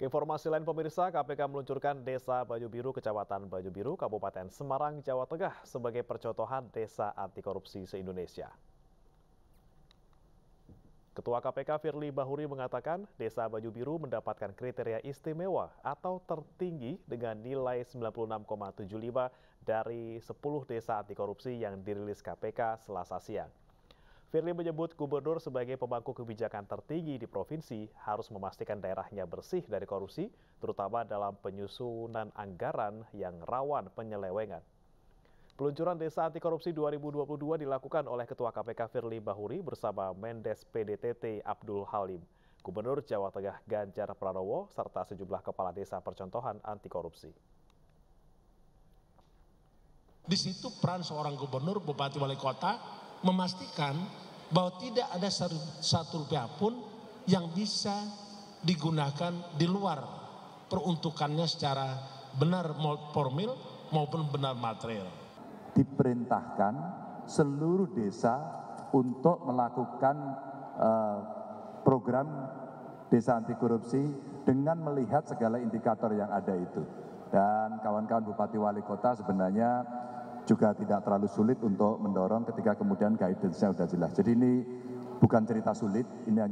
Informasi lain pemirsa, KPK meluncurkan Desa Bayu Biru, Kecamatan Bayu Biru, Kabupaten Semarang, Jawa Tengah sebagai percontohan desa anti korupsi se-Indonesia. Ketua KPK Firly Bahuri mengatakan Desa Bayu Biru mendapatkan kriteria istimewa atau tertinggi dengan nilai 96,75 dari 10 desa anti korupsi yang dirilis KPK selasa siang. Firly menyebut gubernur sebagai pemangku kebijakan tertinggi di provinsi harus memastikan daerahnya bersih dari korupsi, terutama dalam penyusunan anggaran yang rawan penyelewengan. Peluncuran Desa Anti Korupsi 2022 dilakukan oleh Ketua KPK Firly Bahuri bersama Mendes PDTT Abdul Halim, Gubernur Jawa Tengah Ganjar Pranowo, serta sejumlah kepala desa percontohan anti korupsi. Di situ peran seorang gubernur, bupati, wali kota memastikan bahwa tidak ada satu rupiah pun yang bisa digunakan di luar peruntukannya secara benar formil maupun benar material. Diperintahkan seluruh desa untuk melakukan uh, program desa anti korupsi dengan melihat segala indikator yang ada itu. Dan kawan-kawan bupati wali kota sebenarnya juga tidak terlalu sulit untuk mendorong ketika kemudian guidance-nya sudah jelas. Jadi ini bukan cerita sulit, ini hanya